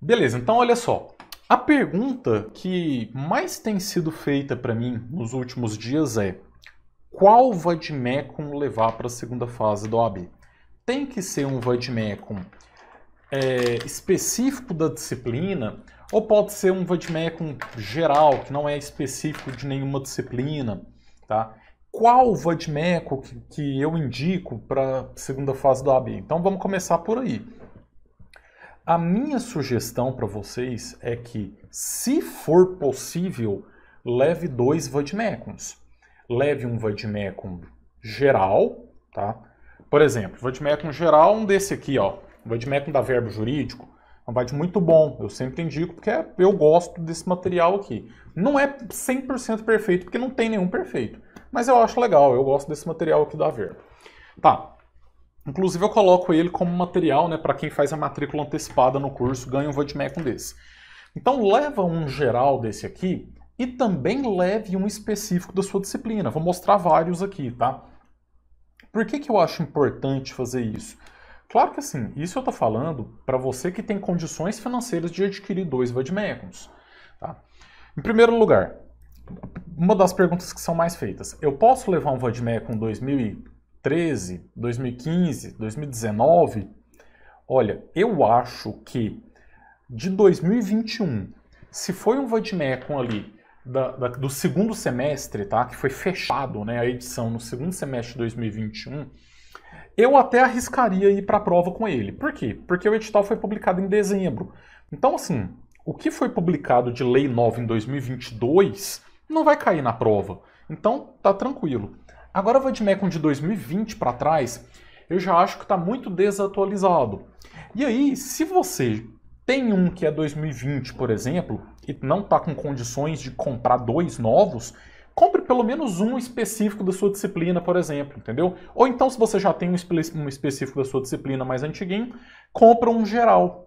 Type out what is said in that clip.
Beleza, então olha só. A pergunta que mais tem sido feita para mim nos últimos dias é: qual vademecum levar para a segunda fase da OAB? Tem que ser um vademecum é, específico da disciplina ou pode ser um vademecum geral que não é específico de nenhuma disciplina, tá? Qual vademecum que, que eu indico para segunda fase da OAB? Então vamos começar por aí. A minha sugestão para vocês é que, se for possível, leve dois vadmecums. Leve um vadmecum geral, tá? Por exemplo, vadmecum geral, um desse aqui, ó, vadmecum da Verbo Jurídico, é um vade muito bom, eu sempre indico porque é, eu gosto desse material aqui. Não é 100% perfeito, porque não tem nenhum perfeito, mas eu acho legal, eu gosto desse material aqui da Verbo. Tá, Inclusive eu coloco ele como material, né, para quem faz a matrícula antecipada no curso, ganha um Vadmecum desse. Então leva um geral desse aqui e também leve um específico da sua disciplina. Vou mostrar vários aqui, tá? Por que, que eu acho importante fazer isso? Claro que assim, isso eu estou falando para você que tem condições financeiras de adquirir dois Vadmecums. Tá? Em primeiro lugar, uma das perguntas que são mais feitas. Eu posso levar um Vadmecum 2000 e 2013, 2015, 2019, olha, eu acho que de 2021, se foi um com ali da, da, do segundo semestre, tá? Que foi fechado, né? A edição no segundo semestre de 2021, eu até arriscaria ir para a prova com ele. Por quê? Porque o edital foi publicado em dezembro. Então, assim, o que foi publicado de lei nova em 2022 não vai cair na prova. Então, tá tranquilo. Agora eu vou de Mekon de 2020 para trás, eu já acho que está muito desatualizado. E aí, se você tem um que é 2020, por exemplo, e não está com condições de comprar dois novos, compre pelo menos um específico da sua disciplina, por exemplo, entendeu? Ou então, se você já tem um específico da sua disciplina mais antiguinho, compra um geral,